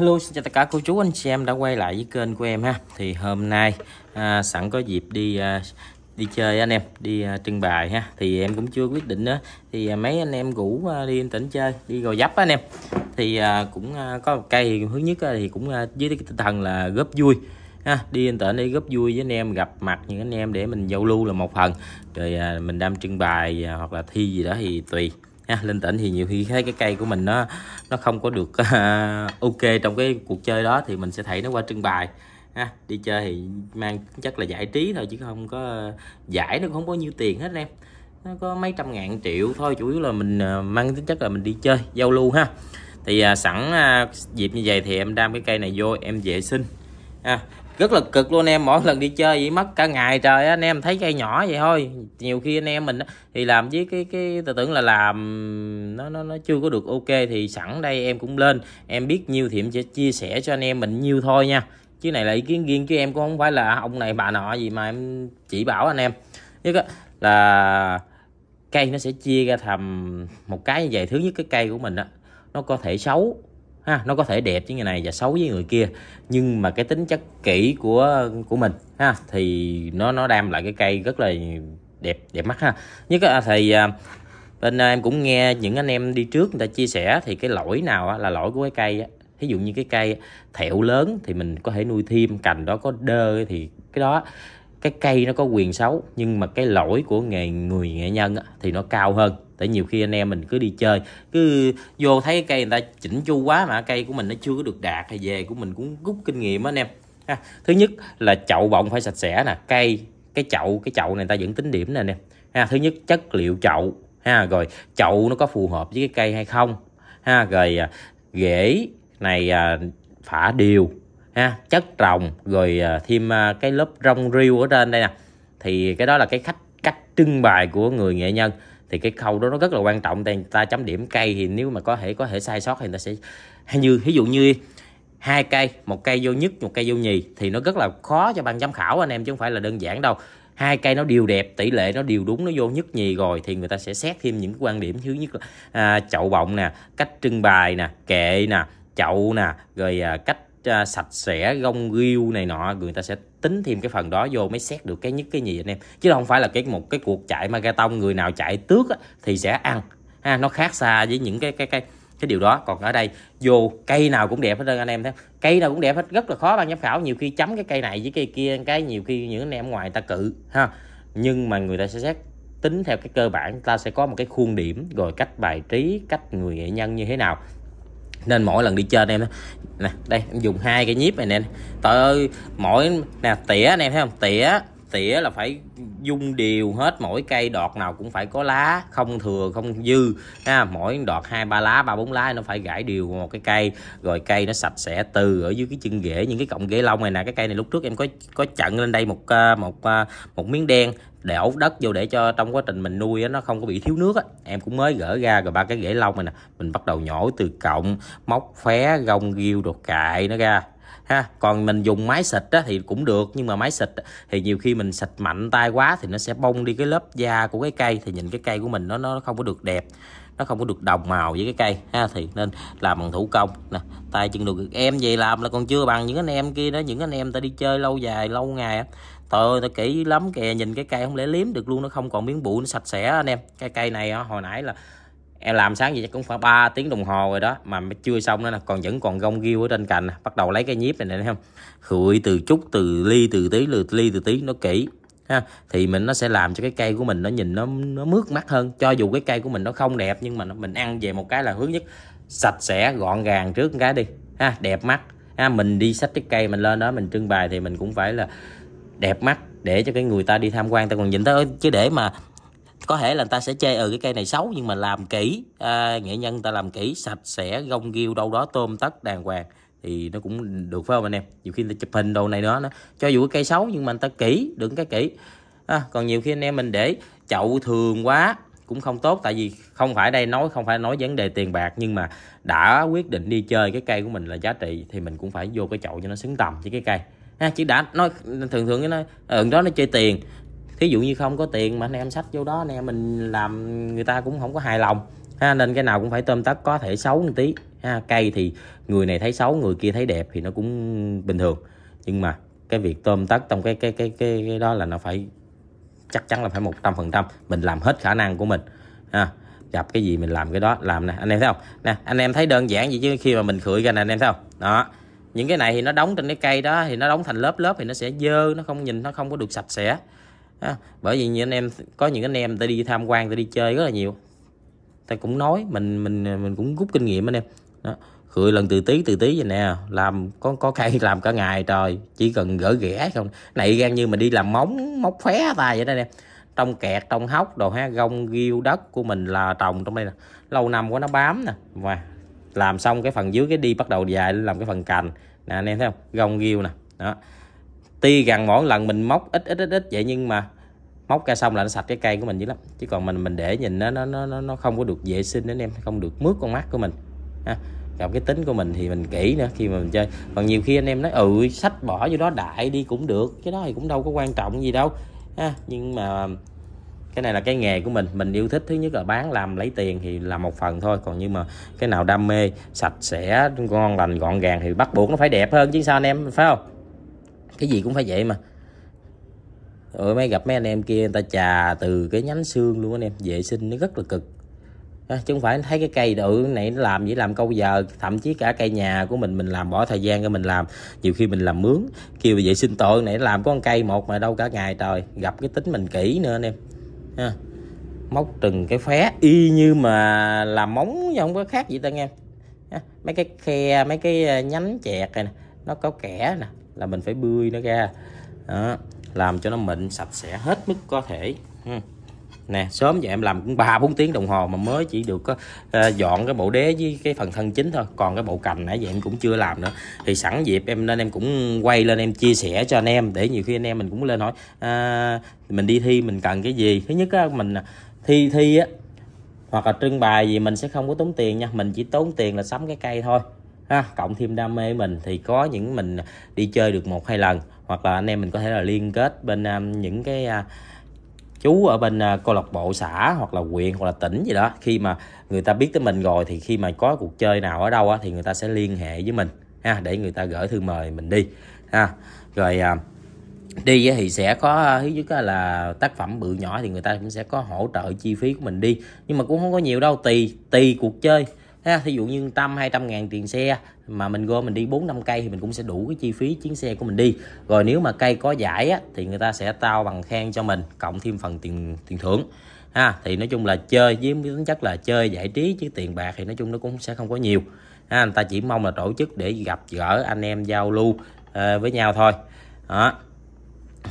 Hello xin chào tất cả cô chú anh chị em đã quay lại với kênh của em ha thì hôm nay à, sẵn có dịp đi à, đi chơi anh em đi à, trưng bày ha thì em cũng chưa quyết định nữa thì à, mấy anh em rủ à, đi tỉnh chơi đi gò dấp anh em thì à, cũng à, có một cây thứ nhất à, thì cũng à, với cái tinh thần là góp vui ha đi anh tỉnh đi góp vui với anh em gặp mặt những anh em để mình giao lưu là một phần rồi à, mình đam trưng bày à, hoặc là thi gì đó thì tùy ha lên tỉnh thì nhiều khi thấy cái cây của mình nó nó không có được uh, ok trong cái cuộc chơi đó thì mình sẽ thấy nó qua trưng bày ha đi chơi thì mang chắc là giải trí thôi chứ không có ờ, giải nó không có nhiêu tiền hết em nó có mấy trăm ngàn triệu thôi chủ yếu là mình ờ, mang tính chất là mình đi chơi giao lưu ha thì à, sẵn à, dịp như vậy thì em đam cái cây này vô em vệ sinh ha rất là cực luôn em mỗi lần đi chơi vậy mất cả ngày trời anh em thấy cây nhỏ vậy thôi nhiều khi anh em mình thì làm với cái cái tôi tưởng là làm nó nó nó chưa có được ok thì sẵn đây em cũng lên em biết nhiều thì em sẽ chia sẻ cho anh em mình nhiều thôi nha chứ này là ý kiến riêng chứ em cũng không phải là à, ông này bà nọ gì mà em chỉ bảo anh em nhất là cây nó sẽ chia ra thầm một cái như vậy thứ nhất cái cây của mình đó nó có thể xấu ha nó có thể đẹp với người này và xấu với người kia nhưng mà cái tính chất kỹ của của mình ha thì nó nó đem lại cái cây rất là đẹp đẹp mắt ha nhất à, thì à, bên à, em cũng nghe những anh em đi trước người ta chia sẻ thì cái lỗi nào là lỗi của cái cây thí dụ như cái cây thẹo lớn thì mình có thể nuôi thêm cành đó có đơ thì cái đó cái cây nó có quyền xấu nhưng mà cái lỗi của nghề người nghệ nhân thì nó cao hơn tại nhiều khi anh em mình cứ đi chơi cứ vô thấy cây người ta chỉnh chu quá mà cây của mình nó chưa có được đạt hay về của mình cũng rút kinh nghiệm anh em ha. thứ nhất là chậu bọng phải sạch sẽ nè cây cái chậu cái chậu này ta vẫn tính điểm nè anh em ha thứ nhất chất liệu chậu ha rồi chậu nó có phù hợp với cái cây hay không ha rồi à, rễ này à, phả đều ha chất trồng rồi à, thêm à, cái lớp rong rêu ở trên đây nè thì cái đó là cái khách cách trưng bày của người nghệ nhân thì cái khâu đó nó rất là quan trọng tại ta chấm điểm cây thì nếu mà có thể có thể sai sót thì người ta sẽ hay như ví dụ như hai cây một cây vô nhất một cây vô nhì thì nó rất là khó cho ban giám khảo anh em chứ không phải là đơn giản đâu hai cây nó đều đẹp tỷ lệ nó đều đúng nó vô nhất nhì rồi thì người ta sẽ xét thêm những quan điểm thứ nhất là à, chậu bọng nè cách trưng bày nè kệ nè chậu nè rồi à, cách À, sạch sẽ gông ghiêu này nọ người ta sẽ tính thêm cái phần đó vô mới xét được cái nhất cái nhì anh em chứ không phải là cái một cái cuộc chạy marathon người nào chạy trước á, thì sẽ ăn ha nó khác xa với những cái cái cái cái điều đó còn ở đây vô cây nào cũng đẹp hết trơn anh em thấy cây nào cũng đẹp hết rất là khó ban giám khảo nhiều khi chấm cái cây này với cây kia cái nhiều khi những anh em ngoài ta cự ha nhưng mà người ta sẽ xét tính theo cái cơ bản ta sẽ có một cái khuôn điểm rồi cách bài trí cách người nghệ nhân như thế nào nên mỗi lần đi trên em nè đây em dùng hai cái nhíp này nè trời ơi mỗi nè tỉa anh em thấy không tỉa tỉa là phải dung đều hết mỗi cây đọt nào cũng phải có lá không thừa không dư ha mỗi đọt hai ba lá ba bốn lá nó phải gãi đều một cái cây rồi cây nó sạch sẽ từ ở dưới cái chân rễ những cái cọng rễ lông này nè cái cây này lúc trước em có có chặn lên đây một ờ, một ờ, một miếng đen để ổ đất vô để cho trong quá trình mình nuôi nó không có bị thiếu nước em cũng mới gỡ ra rồi ba cái rễ lông này nè mình bắt đầu nhổ từ cọng móc phé gông ghiêu đột cại nó ra ha còn mình dùng máy xịt á, thì cũng được nhưng mà máy xịt thì nhiều khi mình xịt mạnh tay quá thì nó sẽ bong đi cái lớp da của cái cây thì nhìn cái cây của mình nó nó không có được đẹp nó không có được đồng màu với cái cây ha thì nên làm bằng thủ công nè tay chân được em về làm là còn chưa bằng những anh em kia đó những anh em ta đi chơi lâu dài lâu ngày á trời ta kỹ lắm kìa nhìn cái cây không lẽ liếm được luôn nó không còn miếng bụi nó sạch sẽ anh em cái cây này hồi nãy là em làm sáng vậy chắc cũng khoảng 3 tiếng đồng hồ rồi đó mà mới chưa xong nữa là còn vẫn còn gông ghiêu ở trên cành bắt đầu lấy cái nhíp này nè thấy không khủi từ chút từ ly từ tí từ ly từ tí nó kỹ ha thì mình nó sẽ làm cho cái cây của mình nó nhìn nó nó mướt mắt hơn cho dù cái cây của mình nó không đẹp nhưng mà nó, mình ăn về một cái là hướng nhất sạch sẽ gọn gàng trước cái đi ha đẹp mắt ha mình đi xách cái cây mình lên đó mình trưng bày thì mình cũng phải là đẹp mắt để cho cái người ta đi tham quan ta còn nhìn tới chứ để mà có thể là người ta sẽ chê ừ cái cây này xấu nhưng mà làm kỹ à, nghệ nhân người ta làm kỹ sạch sẽ gông ghiêu đâu đó tôm tất đàng hoàng thì nó cũng được phải không anh em nhiều khi người ta chụp hình đồ này đó, đó. cho dù cái cây xấu nhưng mà người ta kỹ đừng cái kỹ à, còn nhiều khi anh em mình để chậu thường quá cũng không tốt tại vì không phải đây nói không phải nói vấn đề tiền bạc nhưng mà đã quyết định đi chơi cái cây của mình là giá trị thì mình cũng phải vô cái chậu cho nó xứng tầm với cái cây ha chỉ đã nói thường thường cái nó ừ đó nó chơi tiền thí dụ như không có tiền mà anh em sách vô đó anh em mình làm người ta cũng không có hài lòng ha nên cái nào cũng phải tôm tất có thể xấu một tí ha cây thì người này thấy xấu người kia thấy đẹp thì nó cũng bình thường nhưng mà cái việc tôm tất trong cái cái cái cái, cái đó là nó phải chắc chắn là phải một trăm phần trăm mình làm hết khả năng của mình ha gặp cái gì mình làm cái đó làm nè anh em thấy không nè anh em thấy đơn giản gì chứ khi mà mình khựi ra nè anh em thấy không đó những cái này thì nó đóng trên cái cây đó thì nó đóng thành lớp lớp thì nó sẽ dơ nó không nhìn nó không có được sạch sẽ à, bởi vì như anh em có những anh em ta đi tham quan ta đi chơi rất là nhiều ta cũng nói mình mình mình cũng rút kinh nghiệm anh em đó khười lần từ tí từ tí vậy nè làm có có cây làm cả ngày trời chỉ cần gỡ ghẻ không này gan như mà đi làm móng móc khóe tay vậy đó nè trong kẹt trong hốc đồ ha gông ghiêu đất của mình là trồng trong đây nè lâu năm của nó bám nè mà làm xong cái phần dưới cái đi bắt đầu dài làm cái phần cành nè anh em thấy không gông ghiêu nè đó tuy rằng mỗi lần mình móc ít ít ít ít vậy nhưng mà móc ra xong là nó sạch cái cây của mình dữ lắm chứ còn mình mình để nhìn nó nó nó nó không có được vệ sinh anh em không được mướt con mắt của mình ha còn cái tính của mình thì mình kỹ nữa khi mà mình chơi còn nhiều khi anh em nói ừ sách bỏ vô đó đại đi cũng được cái đó thì cũng đâu có quan trọng gì đâu ha nhưng mà cái này là cái nghề của mình mình yêu thích thứ nhất là bán làm lấy tiền thì là một phần thôi còn như mà cái nào đam mê sạch sẽ ngon lành gọn gàng thì bắt buộc nó phải đẹp hơn chứ sao anh em phải không cái gì cũng phải vậy mà rồi mới gặp mấy anh em kia người ta trà từ cái nhánh xương luôn anh em vệ sinh nó rất là cực à, chứ không phải thấy cái cây đự này nó làm vậy làm câu giờ thậm chí cả cây nhà của mình mình làm bỏ thời gian cho mình làm nhiều khi mình làm mướn kêu vệ sinh tội này nó làm có con cây một mà đâu cả ngày trời gặp cái tính mình kỹ nữa anh em à, móc từng cái phé y như mà làm móng chứ không có khác gì ta nghe à, mấy cái khe mấy cái nhánh chẹt này nè nó có kẻ nè là mình phải bươi nó ra đó. làm cho nó mịn sạch sẽ hết mức có thể ừ. nè sớm giờ em làm cũng ba bốn tiếng đồng hồ mà mới chỉ được có uh, dọn cái bộ đế với cái phần thân chính thôi còn cái bộ cành nãy giờ em cũng chưa làm nữa thì sẵn dịp em nên em cũng quay lên em chia sẻ cho anh em để nhiều khi anh em mình cũng lên hỏi à, mình đi thi mình cần cái gì thứ nhất á, mình à, thi thi á hoặc là trưng bày gì mình sẽ không có tốn tiền nha mình chỉ tốn tiền là sắm cái cây thôi ha cộng thêm đam mê mình thì có những mình đi chơi được một hai lần hoặc là anh em mình có thể là liên kết bên um, những cái uh, chú ở bên uh, câu lạc bộ xã hoặc là huyện hoặc là tỉnh gì đó khi mà người ta biết tới mình rồi thì khi mà có cuộc chơi nào ở đâu á, thì người ta sẽ liên hệ với mình ha để người ta gửi thư mời mình đi ha rồi uh, đi thì sẽ có thứ nhất là tác phẩm bự nhỏ thì người ta cũng sẽ có hỗ trợ chi phí của mình đi nhưng mà cũng không có nhiều đâu tùy tùy cuộc chơi ha thí dụ như tâm 200 ngàn tiền xe mà mình gom mình đi 4 5 cây thì mình cũng sẽ đủ cái chi phí chuyến xe của mình đi rồi nếu mà cây có giải á, thì người ta sẽ tao bằng khen cho mình cộng thêm phần tiền tiền thưởng ha thì nói chung là chơi với tính chất là chơi giải trí chứ tiền bạc thì nói chung nó cũng sẽ không có nhiều ha người ta chỉ mong là tổ chức để gặp gỡ anh em giao lưu uh, với nhau thôi đó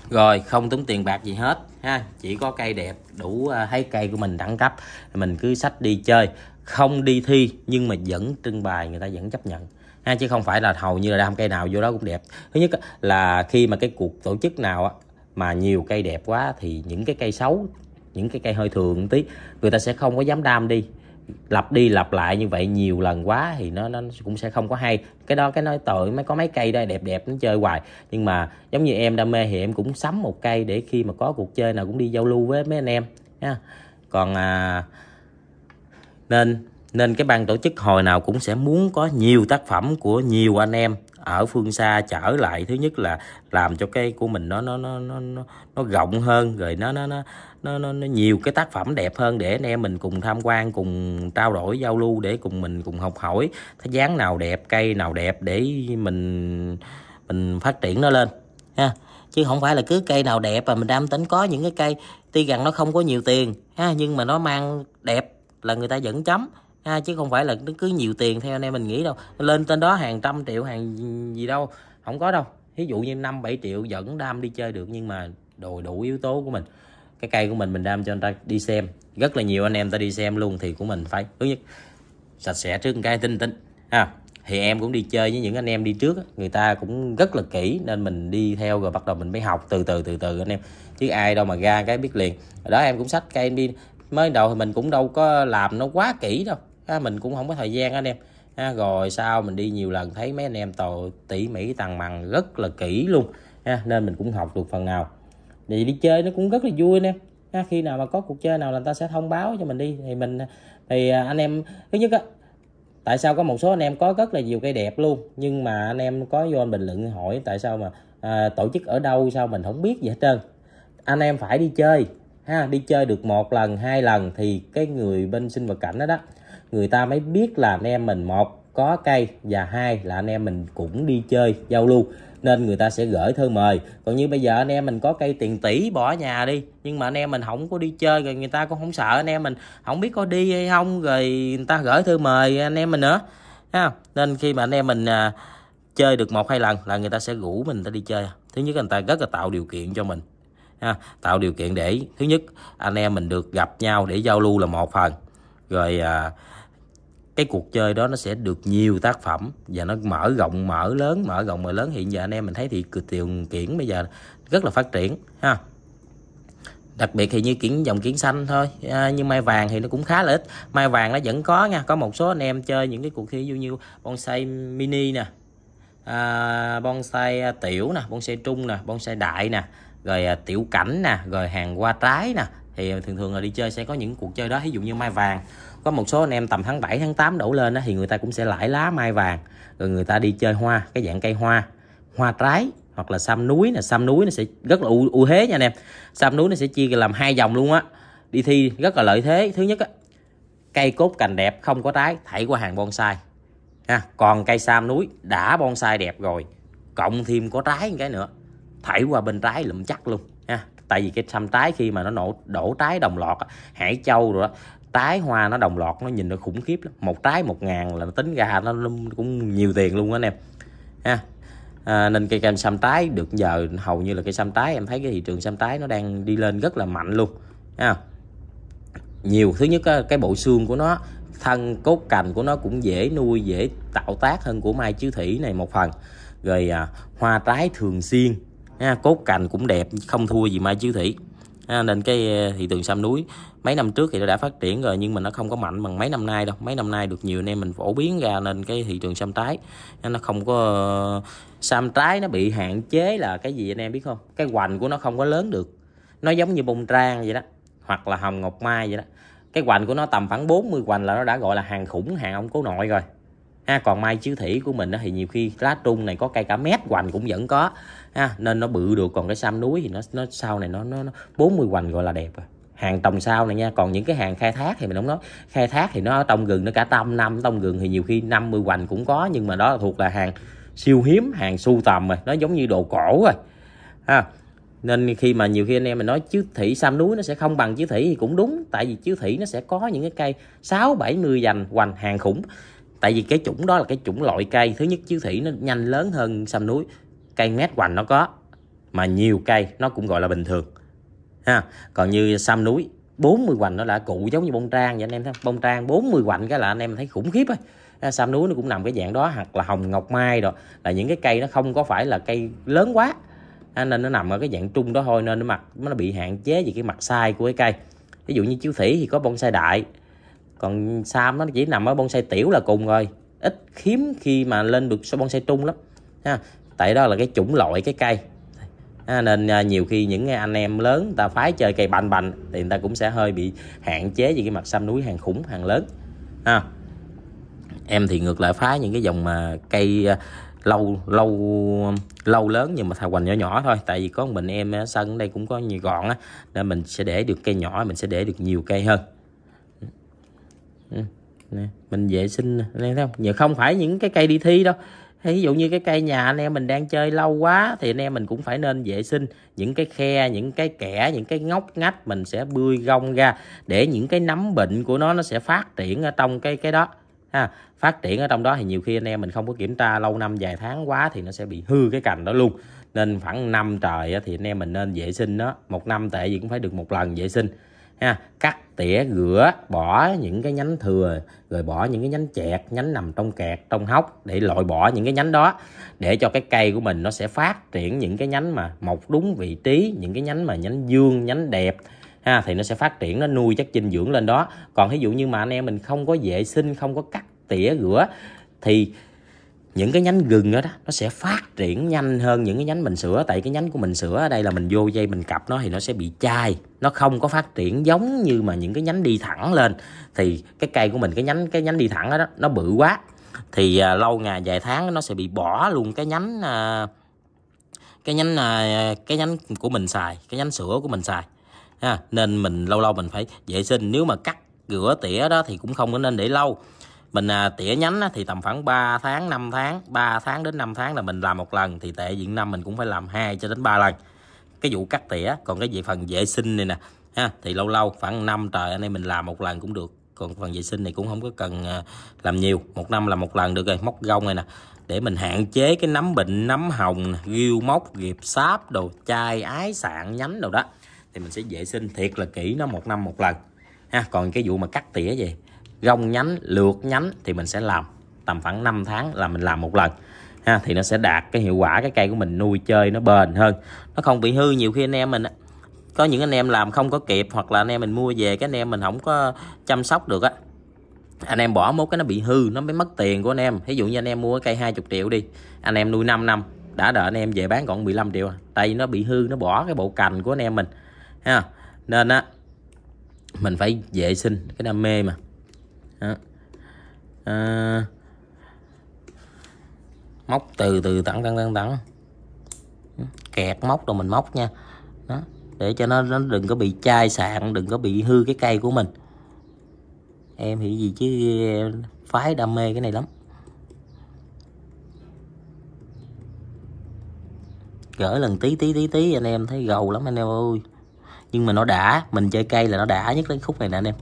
rồi không tốn tiền bạc gì hết ha chỉ có cây đẹp đủ ờ, thấy cây của mình đẳng cấp mình cứ sách đi chơi không đi thi nhưng mà vẫn trưng bày người ta vẫn chấp nhận ha chứ không phải là hầu như là đam cây nào vô đó cũng đẹp thứ nhất là khi mà cái cuộc tổ chức nào á mà nhiều cây đẹp quá thì những cái cây xấu những cái cây hơi thường tí người ta sẽ không có dám đam đi lặp đi lặp lại như vậy nhiều lần quá thì nó nó cũng sẽ không có hay cái đó cái nói tội mới có mấy cây đây đẹp đẹp nó chơi hoài nhưng mà giống như em đam mê thì em cũng sắm một cây để khi mà có cuộc chơi nào cũng đi giao lưu với mấy anh em nha còn à, nên nên cái ban tổ chức hồi nào cũng sẽ muốn có nhiều tác phẩm của nhiều anh em ở phương xa trở lại thứ nhất là làm cho cái của mình nó nó nó nó nó, rộng hơn rồi nó nó nó, nó, nó nhiều cái tác phẩm đẹp hơn để anh em mình cùng tham quan cùng trao đổi giao lưu để cùng mình cùng học hỏi cái dáng nào đẹp cây nào đẹp để mình mình phát triển nó lên ha chứ không phải là cứ cây nào đẹp mà mình đam tính có những cái cây tuy rằng nó không có nhiều tiền ha nhưng mà nó mang đẹp là người ta vẫn chấm ha à, chứ không phải là cứ nhiều tiền theo anh em mình nghĩ đâu lên tên đó hàng trăm triệu hàng gì đâu không có đâu ví dụ như năm bảy triệu vẫn đam đi chơi được nhưng mà đồ đủ yếu tố của mình cái cây của mình mình đam cho người ta đi xem rất là nhiều anh em ta đi xem luôn thì của mình phải thứ nhất sạch sẽ trước một cái tinh tinh ha thì em cũng đi chơi với những anh em đi trước người ta cũng rất là kỹ nên mình đi theo rồi bắt đầu mình mới học từ từ từ từ anh em chứ ai đâu mà ra cái biết liền đó em cũng sách cây em đi mới đầu thì mình cũng đâu có làm nó quá kỹ đâu ha, à, mình cũng không có thời gian anh em ha, à, rồi sau mình đi nhiều lần thấy mấy anh em tàu tỉ mỉ tàn mằng rất là kỹ luôn ha, à, nên mình cũng học được phần nào thì đi chơi nó cũng rất là vui anh em khi nào mà có cuộc chơi nào là người ta sẽ thông báo cho mình đi thì mình thì anh em thứ nhất á tại sao có một số anh em có rất là nhiều cây đẹp luôn nhưng mà anh em có vô bình luận hỏi tại sao mà à, tổ chức ở đâu sao mình không biết gì hết trơn anh em phải đi chơi ha đi chơi được một lần hai lần thì cái người bên sinh vật cảnh đó đó người ta mới biết là anh em mình một có cây và hai là anh em mình cũng đi chơi giao lưu nên người ta sẽ gửi thư mời còn như bây giờ anh em mình có cây tiền tỷ bỏ nhà đi nhưng mà anh em mình không có đi chơi rồi người ta cũng không sợ anh em mình không biết có đi hay không rồi người ta gửi thư mời anh em mình nữa ha nên khi mà anh em mình à, chơi được một hai lần là người ta sẽ rủ mình ta đi chơi thứ nhất là người ta rất là tạo điều kiện cho mình ha tạo điều kiện để thứ nhất anh em mình được gặp nhau để giao lưu là một phần rồi à, cái cuộc chơi đó nó sẽ được nhiều tác phẩm và nó mở rộng mở lớn mở rộng mở lớn hiện giờ anh em mình thấy thì điều kiển bây giờ rất là phát triển ha đặc biệt thì như kiến dòng kiến xanh thôi à, nhưng mai vàng thì nó cũng khá là ít mai vàng nó vẫn có nha có một số anh em chơi những cái cuộc thi như như bonsai mini nè à, bonsai tiểu nè bonsai trung nè bonsai đại nè rồi à, tiểu cảnh nè rồi hàng qua trái nè thì thường thường là đi chơi sẽ có những cuộc chơi đó ví dụ như mai vàng có một số anh em tầm tháng 7 tháng 8 đổ lên đó, thì người ta cũng sẽ lãi lá mai vàng rồi người ta đi chơi hoa cái dạng cây hoa hoa trái hoặc là sam núi nè sam núi nó sẽ rất là ưu, thế nha anh em sam núi nó sẽ chia làm hai dòng luôn á đi thi rất là lợi thế thứ nhất á cây cốt cành đẹp không có trái thảy qua hàng bonsai ha còn cây sam núi đã bonsai đẹp rồi cộng thêm có trái một cái nữa thảy qua bên trái lụm chắc luôn ha tại vì cái xăm trái khi mà nó nổ đổ trái đồng loạt hải châu rồi đó trái hoa nó đồng loạt nó nhìn nó khủng khiếp lắm một trái một ngàn là nó tính ra nó cũng nhiều tiền luôn đó anh em ha à, nên cây cam xăm trái được giờ hầu như là cây xăm trái em thấy cái thị trường xăm trái nó đang đi lên rất là mạnh luôn ha nhiều thứ nhất cái bộ xương của nó thân cốt cành của nó cũng dễ nuôi dễ tạo tác hơn của mai chiếu thủy này một phần rồi à, hoa trái thường xuyên ha, cốt cành cũng đẹp không thua gì mai chiếu thủy ha, nên cái ờ, thị trường sam núi mấy năm trước thì nó đã phát triển rồi nhưng mà nó không có mạnh bằng mấy năm nay đâu mấy năm nay được nhiều anh em mình phổ biến ra nên cái thị trường sam trái nó không có sam trái nó bị hạn chế là cái gì anh em biết không cái hoành của nó không có lớn được nó giống như bông trang vậy đó hoặc là hồng ngọc mai vậy đó cái hoành của nó tầm khoảng 40 hoành là nó đã gọi là hàng khủng hàng ông cố nội rồi ha còn mai chiếu thủy của mình đó thì nhiều khi lá trung này có cây cả mét hoành cũng vẫn có ha nên nó bự được còn cái sam núi thì nó nó sau này nó nó, bốn mươi hoành gọi là đẹp rồi hàng trồng sau này nha còn những cái hàng khai thác thì mình không nói khai thác thì nó trong gừng nó cả tâm năm trong gừng thì nhiều khi 50 hoành cũng có nhưng mà đó là thuộc là hàng siêu hiếm hàng sưu tầm rồi nó giống như đồ cổ rồi ha nên khi mà nhiều khi anh em mình nói chứ thủy sam núi nó sẽ không bằng chứ thủy thì cũng đúng tại vì chứ thủy nó sẽ có những cái cây sáu bảy mươi dành hoành hàng khủng tại vì cái chủng đó là cái chủng loại cây thứ nhất chiếu thủy nó nhanh lớn hơn sâm núi cây mét hoành nó có mà nhiều cây nó cũng gọi là bình thường ha còn như sâm núi 40 hoành nó là cụ giống như bông trang vậy anh em thấy bông trang 40 hoành cái là anh em thấy khủng khiếp rồi sâm núi nó cũng nằm cái dạng đó hoặc là hồng ngọc mai rồi là những cái cây nó không có phải là cây lớn quá nên nó nằm ở cái dạng trung đó thôi nên nó mặt nó bị hạn chế về cái mặt sai của cái cây ví dụ như chiếu thủy thì có bông sai đại còn sam nó chỉ nằm ở bonsai tiểu là cùng rồi ít hiếm khi mà lên được số bonsai trung lắm ha tại đó là cái chủng loại cái cây à, nên nhiều khi những anh em lớn ta phái chơi cây bành bành thì người ta cũng sẽ hơi bị hạn chế về cái mặt xăm núi hàng khủng hàng lớn ha em thì ngược lại phái những cái dòng mà cây à, lâu lâu lâu lớn nhưng mà thà hoành nhỏ nhỏ thôi tại vì có mình em à, sân ở đây cũng có nhiều gọn á nên mình sẽ để được cây nhỏ mình sẽ để được nhiều cây hơn Ừ, nè, mình vệ sinh nè anh em thấy không giờ không phải những cái cây đi thi đâu hay ví dụ như cái cây nhà anh em mình đang chơi lâu quá thì anh em mình cũng phải nên vệ sinh những cái khe những cái kẻ những cái ngóc ngách mình sẽ bươi gông ra để những cái nấm bệnh của nó nó sẽ phát triển ở trong cái cái đó ha phát triển ở trong đó thì nhiều khi anh em mình không có kiểm tra lâu năm vài tháng quá thì nó sẽ bị hư cái cành đó luôn nên khoảng năm trời thì anh em mình nên vệ sinh đó. một năm tệ gì cũng phải được một lần vệ sinh ha cắt tỉa rửa bỏ những cái nhánh thừa rồi bỏ những cái nhánh chẹt nhánh nằm trong kẹt trong hốc để loại bỏ những cái nhánh đó để cho cái cây của mình nó sẽ phát triển những cái nhánh mà mọc đúng vị trí những cái nhánh mà nhánh dương nhánh đẹp ha thì nó sẽ phát triển nó nuôi chất dinh dưỡng lên đó còn ví dụ như mà anh em mình không có vệ sinh không có cắt tỉa rửa thì những cái nhánh gừng đó, đó nó sẽ phát triển nhanh hơn những cái nhánh mình sửa tại cái nhánh của mình sửa ở đây là mình vô dây mình cặp nó thì nó sẽ bị chai nó không có phát triển giống như mà những cái nhánh đi thẳng lên thì cái cây của mình cái nhánh cái nhánh đi thẳng đó, đó nó bự quá thì à, lâu ngày vài tháng nó sẽ bị bỏ luôn cái nhánh à, cái nhánh à, cái nhánh của mình xài cái nhánh sữa của mình xài ha nên mình lâu lâu mình phải vệ sinh nếu mà cắt rửa tỉa đó thì cũng không có nên để lâu mình à, tỉa nhánh á, thì tầm khoảng 3 tháng 5 tháng 3 tháng đến 5 tháng là mình làm một lần thì tệ diện năm mình cũng phải làm hai cho đến 3 lần cái vụ cắt tỉa còn cái gì phần vệ sinh này nè ha thì lâu lâu khoảng năm trời anh em mình làm một lần cũng được còn phần vệ sinh này cũng không có cần à, làm nhiều một năm là một lần được rồi móc gông này nè để mình hạn chế cái nấm bệnh nấm hồng ghiêu móc nghiệp sáp đồ chai ái sạn nhánh đồ đó thì mình sẽ vệ sinh thiệt là kỹ nó một năm một lần ha còn cái vụ mà cắt tỉa gì gông nhánh lượt nhánh thì mình sẽ làm tầm khoảng 5 tháng là mình làm một lần ha thì nó sẽ đạt cái hiệu quả cái cây của mình nuôi chơi nó bền hơn nó không bị hư nhiều khi anh em mình có những anh em làm không có kịp hoặc là anh em mình mua về cái anh em mình không có chăm sóc được á anh em bỏ mốt cái nó bị hư nó mới mất tiền của anh em ví dụ như anh em mua cây 20 triệu đi anh em nuôi 5 năm đã đợi anh em về bán còn 15 triệu tại vì nó bị hư nó bỏ cái bộ cành của anh em mình ha nên á mình phải vệ sinh cái đam mê mà À, móc từ từ tặng tặng tặng tặng kẹt móc rồi mình móc nha đó để cho nó, nó đừng có bị chai sạn đừng có bị hư cái cây của mình em hiểu gì chứ phái đam mê cái này lắm gỡ lần tí tí tí tí anh em thấy gầu lắm anh em ơi nhưng mà nó đã mình chơi cây là nó đã nhất đến khúc này nè anh em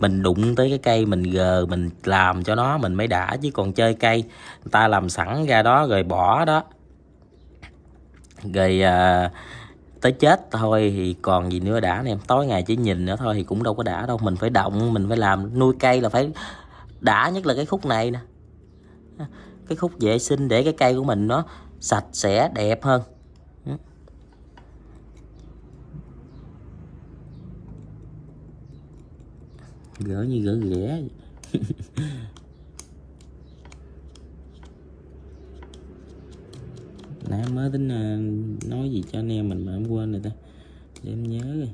mình đụng tới cái cây mình gờ mình làm cho nó mình mới đã chứ còn chơi cây người ta làm sẵn ra đó rồi bỏ đó rồi à, tới chết thôi thì còn gì nữa đã anh em tối ngày chỉ nhìn nữa thôi thì cũng đâu có đã đâu mình phải động mình phải làm nuôi cây là phải đã nhất là cái khúc này nè cái khúc vệ sinh để cái cây của mình nó sạch sẽ đẹp hơn gỡ như gỡ ghẻ nãy mới tính à, nói gì cho anh em mình mà em quên rồi ta để em nhớ rồi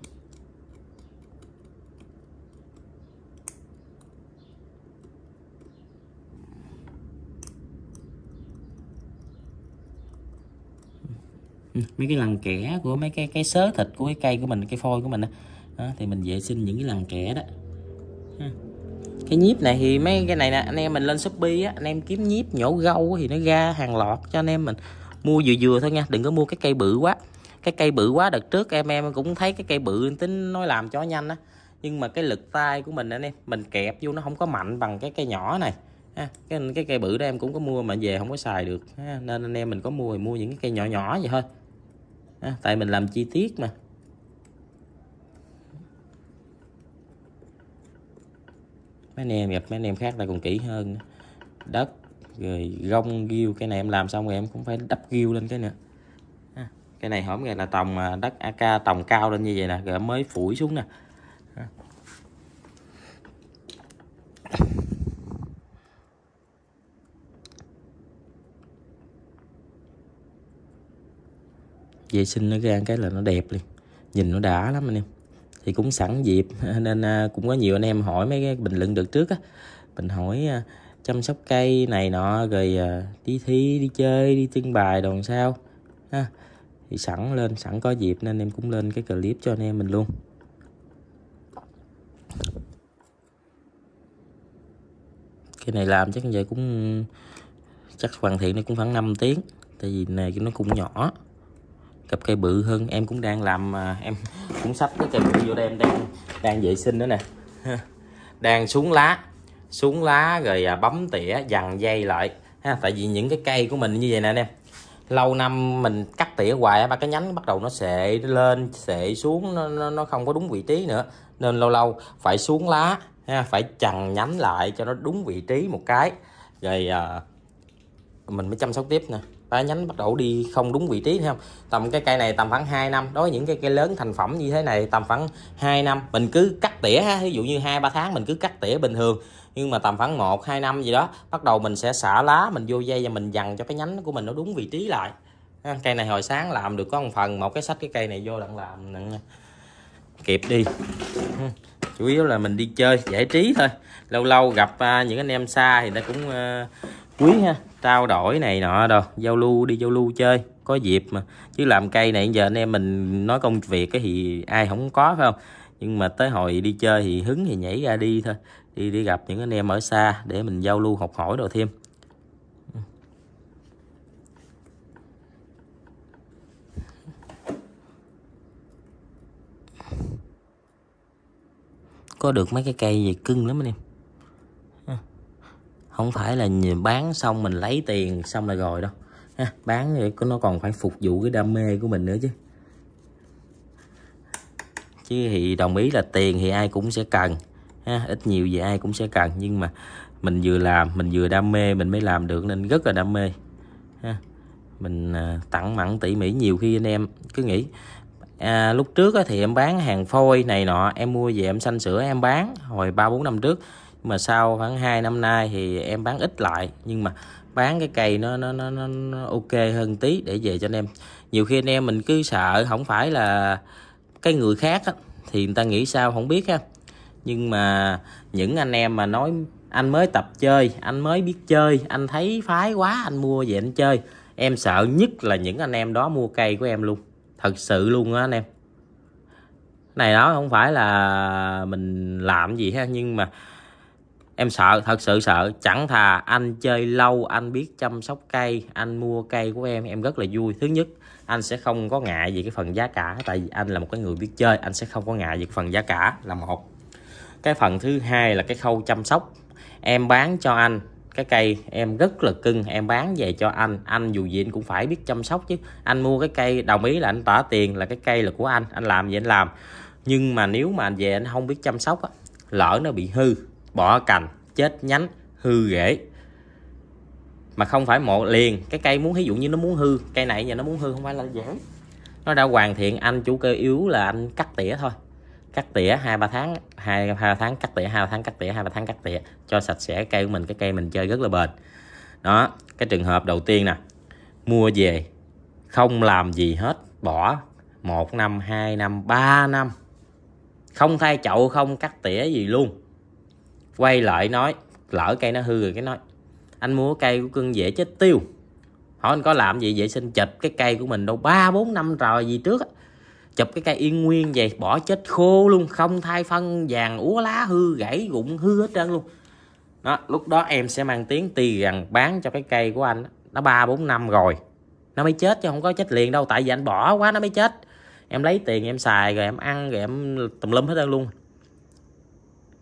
mấy cái lằn kẽ của mấy cái cái sớ thịt của cái cây của mình cái phôi của mình đó, thì mình vệ sinh những cái lằn kẽ đó Ừ. cái nhíp này thì mấy cái này nè anh em mình lên shopee á anh em kiếm nhíp nhổ gâu thì nó ra hàng loạt cho anh em mình mua vừa vừa thôi nha đừng có mua cái cây bự quá cái cây bự quá đợt trước em em cũng thấy cái cây bự tính nói làm cho nhanh á nhưng mà cái lực tay của mình anh em mình kẹp vô nó không có mạnh bằng cái cây nhỏ này ha. cái cái cây bự đó em cũng có mua mà về không có xài được ha. nên anh em mình có mua thì mua những cái cây nhỏ nhỏ vậy thôi ha. tại mình làm chi tiết mà mấy anh em gặp mấy anh em khác là còn kỹ hơn đất rồi gông ghiêu cái này em làm xong rồi em cũng phải đắp ghiêu lên cái nữa cái này hổm này là tòng à, đất AK tòng cao lên như vậy nè rồi mới phủi xuống nè vệ sinh nó ra cái là nó đẹp liền nhìn nó đã lắm anh em thì cũng sẵn dịp nên à, cũng có nhiều anh em hỏi mấy cái bình luận được trước á mình hỏi à, chăm sóc cây này nọ rồi à, đi thi đi chơi đi trưng bài đồ sao ha thì sẵn lên sẵn có dịp nên em cũng lên cái clip cho anh em mình luôn cái này làm chắc như vậy cũng chắc hoàn thiện nó cũng khoảng 5 tiếng tại vì này nó cũng nhỏ cặp cây bự hơn em cũng đang làm à, em cũng sắp cái cây bự vô đây em đang đang vệ sinh đó nè đang xuống lá xuống lá rồi à, bấm tỉa dằn dây lại ha tại vì những cái cây của mình như vậy nè anh em lâu năm mình cắt tỉa hoài ba cái nhánh bắt đầu nó sệ lên sệ xuống nó, nó nó không có đúng vị trí nữa nên lâu lâu phải xuống lá ha phải chằng nhánh lại cho nó đúng vị trí một cái rồi à, mình mới chăm sóc tiếp nè lá nhánh bắt đầu đi không đúng vị trí thấy không tầm cái cây này tầm khoảng 2 năm đối với những cái cây lớn thành phẩm như thế này tầm khoảng 2 năm mình cứ cắt tỉa ha ví dụ như hai ba tháng mình cứ cắt tỉa bình thường nhưng mà tầm khoảng 1 2 năm gì đó bắt đầu mình sẽ xả lá mình vô dây và mình dằn cho cái nhánh của mình nó đúng vị trí lại cây này hồi sáng làm được có một phần một cái sách cái cây này vô đặng làm đặng kịp đi ừ, chủ yếu là mình đi chơi giải trí thôi lâu lâu gặp à, những anh em xa thì ta cũng ờ, quý ha trao đổi này nọ đâu giao lưu đi giao lưu chơi có dịp mà chứ làm cây này giờ anh em mình nói công việc cái thì ai không có phải không nhưng mà tới hồi đi chơi thì hứng thì nhảy ra đi thôi đi đi gặp những anh em ở xa để mình giao lưu học hỏi đồ thêm có được mấy cái cây gì cưng lắm anh em không phải là bán xong mình lấy tiền xong là rồi đâu ha, bán thì nó còn phải phục vụ cái đam mê của mình nữa chứ chứ thì đồng ý là tiền thì ai cũng sẽ cần ha, ít nhiều gì ai cũng sẽ cần nhưng mà mình vừa làm mình vừa đam mê mình mới làm được nên rất là đam mê ha. mình à, tặng mặn tỉ mỉ nhiều khi anh em cứ nghĩ à, lúc trước thì em bán hàng phôi này nọ em mua về em xanh sữa em bán hồi ba bốn năm trước mà sau khoảng 2 năm nay thì em bán ít lại nhưng mà bán cái cây nó nó nó nó, ok hơn tí để về cho anh em nhiều khi anh em mình cứ sợ không phải là cái người khác á, thì người ta nghĩ sao không biết ha nhưng mà những anh em mà nói anh mới tập chơi anh mới biết chơi anh thấy phái quá anh mua về anh chơi em sợ nhất là những anh em đó mua cây của em luôn thật sự luôn á anh em này đó không phải là mình làm gì ha nhưng mà em sợ thật sự sợ chẳng thà anh chơi lâu anh biết chăm sóc cây anh mua cây của em em rất là vui thứ nhất anh sẽ không có ngại về cái phần giá cả tại vì anh là một cái người biết chơi anh sẽ không có ngại về cái phần giá cả là một cái phần thứ hai là cái khâu chăm sóc em bán cho anh cái cây em rất là cưng em bán về cho anh anh dù gì anh cũng phải biết chăm sóc chứ anh mua cái cây đồng ý là anh trả tiền là cái cây là của anh anh làm gì anh làm nhưng mà nếu mà anh về anh không biết chăm sóc á lỡ nó bị hư bỏ cành chết nhánh hư rễ mà không phải một liền cái cây muốn ví dụ như nó muốn hư cây này giờ nó muốn hư không phải là dễ nó đã hoàn thiện anh chủ cơ yếu là anh cắt tỉa thôi cắt tỉa hai ba tháng hai hai tháng cắt tỉa hai tháng cắt tỉa hai ba tháng cắt tỉa cho sạch sẽ cây của mình cái cây mình chơi rất là bền đó cái trường hợp đầu tiên nè mua về không làm gì hết bỏ một năm hai năm ba năm không thay chậu không cắt tỉa gì luôn quay lại nói lỡ cây nó hư rồi cái nói anh mua cây của cưng dễ chết tiêu hỏi anh có làm gì vệ sinh chụp cái cây của mình đâu ba bốn năm rồi gì trước chụp cái cây yên nguyên vậy bỏ chết khô luôn không thay phân vàng úa lá hư gãy rụng hư hết trơn luôn đó lúc đó em sẽ mang tiếng tì rằng bán cho cái cây của anh nó ba bốn năm rồi nó mới chết chứ không có chết liền đâu tại vì anh bỏ quá nó mới chết em lấy tiền em xài rồi em ăn rồi em tùm lum hết trơn luôn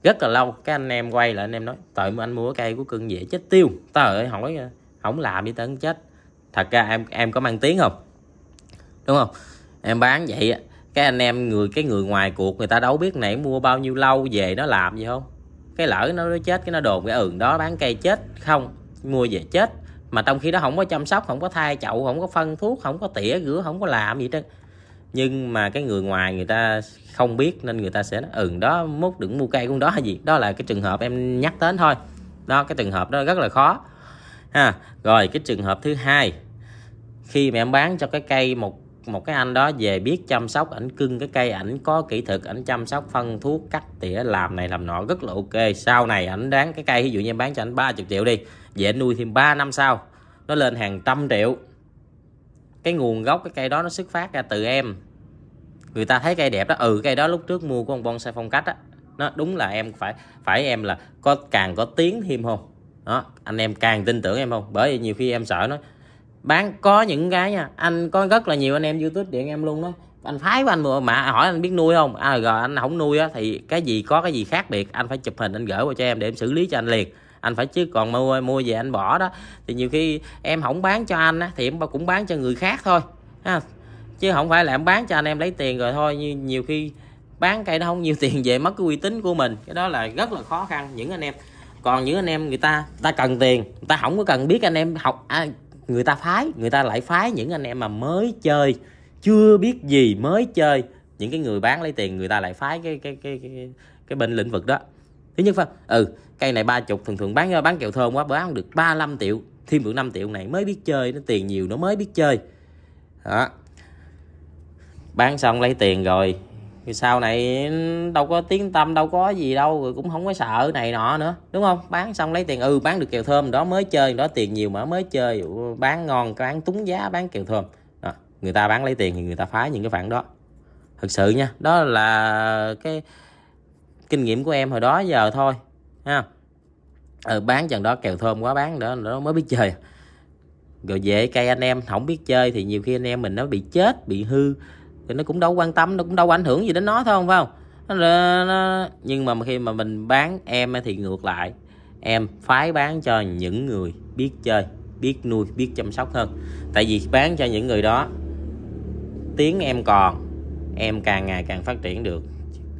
rất là lâu cái anh em quay lại anh em nói tội mà anh mua cây của cưng dễ chết tiêu tao ơi hỏi không làm đi tấn chết thật ra em em có mang tiếng không đúng không em bán vậy cái anh em người cái người ngoài cuộc người ta đâu biết nãy mua bao nhiêu lâu về nó làm gì không cái lỡ nó chết cái nó đồn cái ừ đó bán cây chết không mua về chết mà trong khi đó không có chăm sóc không có thay chậu không có phân thuốc không có tỉa rửa không có làm gì hết nhưng mà cái người ngoài người ta không biết nên người ta sẽ nói ừ đó mốt đừng mua cây con đó hay gì đó là cái trường hợp em nhắc đến thôi đó cái trường hợp đó rất là khó ha rồi cái trường hợp thứ hai khi mà em bán cho cái cây một một cái anh đó về biết chăm sóc ảnh cưng cái cây ảnh có kỹ thuật ảnh chăm sóc phân thuốc cắt tỉa làm này làm nọ rất là ok sau này ảnh đáng cái cây ví dụ như em bán cho ảnh 30 triệu đi vậy nuôi thêm 3 năm sau nó lên hàng trăm triệu cái nguồn gốc cái cây đó nó xuất phát ra từ em người ta thấy cây đẹp đó ừ cây đó lúc trước mua của ông bonsai phong cách á nó đúng là em phải phải em là có càng có tiếng thêm không đó anh em càng tin tưởng em không bởi vì nhiều khi em sợ nó bán có những cái nha anh có rất là nhiều anh em youtube điện em luôn đó anh phái của anh mà, mà hỏi anh biết nuôi không à rồi anh không nuôi á thì cái gì có cái gì khác biệt anh phải chụp hình anh gửi qua cho em để em xử lý cho anh liền anh phải chứ còn mua mua về anh bỏ đó thì nhiều khi em không bán cho anh á, thì em cũng bán cho người khác thôi ha chứ không phải là em bán cho anh em lấy tiền rồi thôi như nhiều khi bán cây nó không nhiều tiền về mất cái uy tín của mình cái đó là rất là khó khăn những anh em còn những anh em người ta ta cần tiền người ta không có cần biết anh em học à, người ta phái người ta lại phái những anh em mà mới chơi chưa biết gì mới chơi những cái người bán lấy tiền người ta lại phái cái cái cái cái, cái bên lĩnh vực đó thứ nhất phải ừ cây này ba chục thường thường bán ờ, bán kẹo thơm quá bán ăn được 35 triệu thêm được 5 triệu này mới biết chơi nó tiền nhiều nó mới biết chơi đó bán xong lấy tiền rồi thì sau này đâu có tiếng tâm đâu có gì đâu rồi cũng không có sợ này nọ nữa đúng không bán xong lấy tiền ừ bán được kẹo thơm đó mới chơi đó tiền nhiều mà mới chơi bán ngon bán túng giá bán kẹo thơm đó. người ta bán lấy tiền thì người ta phá những cái phản đó thật sự nha đó là cái kinh nghiệm của em hồi đó giờ thôi ha ừ, bán chừng đó kèo thơm quá bán nữa nó mới biết chơi rồi về cây anh em không biết chơi thì nhiều khi anh em mình nó bị chết bị hư thì nó cũng đâu quan tâm nó cũng đâu ảnh hưởng gì đến nó thôi không phải không nó, nó, nhưng mà khi mà mình bán em thì ngược lại em phái bán cho những người biết chơi biết nuôi biết chăm sóc hơn tại vì bán cho những người đó tiếng em còn em càng ngày càng phát triển được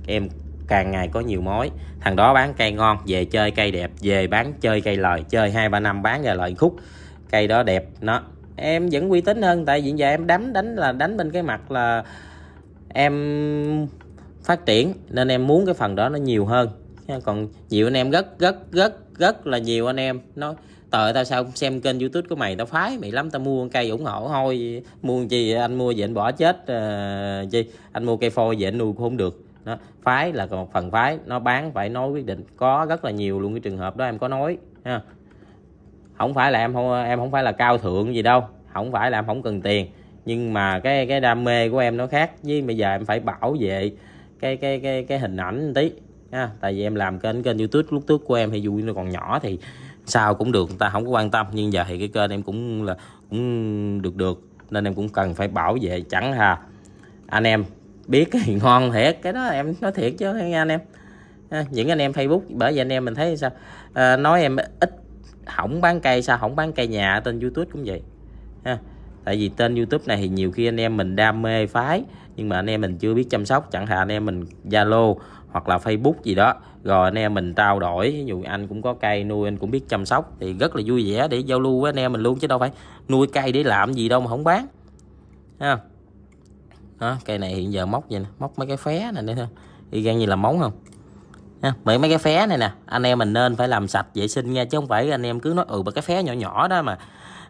em càng ngày có nhiều mối thằng đó bán cây ngon về chơi cây đẹp về bán chơi cây lời chơi hai ba năm bán ra lời khúc cây đó đẹp nó em vẫn uy tín hơn tại vì giờ em đánh đánh là đánh bên cái mặt là em phát triển nên em muốn cái phần đó nó nhiều hơn còn nhiều anh em rất rất rất rất là nhiều anh em nói tờ tao sao không xem kênh youtube của mày tao phái mày lắm tao mua cây ủng hộ thôi mua gì anh mua về anh bỏ chết à, chi anh mua cây phôi về anh nuôi cũng không được đó. phái là một phần phái nó bán phải nói quyết định có rất là nhiều luôn cái trường hợp đó em có nói ha không phải là em không em không phải là cao thượng gì đâu không phải là em không cần tiền nhưng mà cái cái đam mê của em nó khác với bây giờ em phải bảo vệ cái cái cái cái hình ảnh một tí ha tại vì em làm kênh kênh youtube lúc trước của em thì dù nó còn nhỏ thì sao cũng được người ta không có quan tâm nhưng giờ thì cái kênh em cũng là cũng được được nên em cũng cần phải bảo vệ chẳng hà anh em biết thì ngon thiệt cái đó em nói thiệt chứ nghe anh em à, những anh em facebook bởi vì anh em mình thấy sao à, nói em ít hỏng bán cây sao hỏng bán cây nhà tên youtube cũng vậy ha à, tại vì tên youtube này thì nhiều khi anh em mình đam mê phái nhưng mà anh em mình chưa biết chăm sóc chẳng hạn anh em mình zalo hoặc là facebook gì đó rồi anh em mình trao đổi ví dụ anh cũng có cây nuôi anh cũng biết chăm sóc thì rất là vui vẻ để giao lưu với anh em mình luôn chứ đâu phải nuôi cây để làm gì đâu mà không bán ha à đó, cây này hiện giờ móc vậy nè móc mấy cái phé này nữa thôi y gan như là móng không ha mấy mấy cái phé này nè anh em mình nên phải làm sạch vệ sinh nha chứ không phải anh em cứ nói ừ mà cái phé nhỏ nhỏ đó mà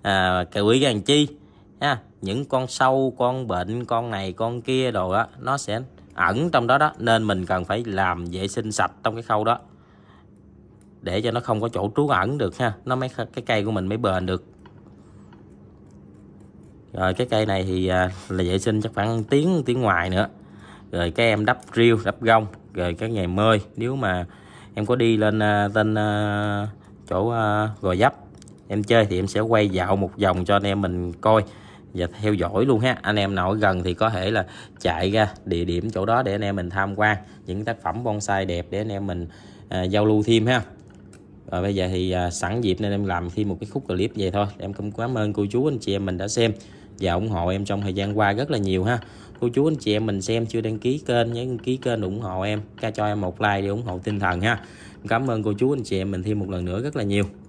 à, cà quỷ gan chi ha những con sâu con bệnh con này con kia đồ đó nó sẽ ẩn trong đó đó nên mình cần phải làm vệ sinh sạch trong cái khâu đó để cho nó không có chỗ trú ẩn được ha nó mới cái cây của mình mới bền được rồi cái cây này thì à, là vệ sinh chắc khoảng tiếng tiếng ngoài nữa rồi cái em đắp riêu đắp gông rồi cái ngày mơi nếu mà em có đi lên à, tên à, chỗ à, gò dấp em chơi thì em sẽ quay dạo một vòng cho anh em mình coi và theo dõi luôn ha anh em nào ở gần thì có thể là chạy ra địa điểm chỗ đó để anh em mình tham quan những tác phẩm bonsai đẹp để anh em mình à, giao lưu thêm ha rồi bây giờ thì à, sẵn dịp nên em làm thêm một cái khúc clip vậy thôi em cũng cảm ơn cô chú anh chị em mình đã xem và ủng hộ em trong thời gian qua rất là nhiều ha cô chú anh chị em mình xem chưa đăng ký kênh nhớ đăng ký kênh ủng hộ em ca cho em một like để ủng hộ tinh thần ha cảm ơn cô chú anh chị em mình thêm một lần nữa rất là nhiều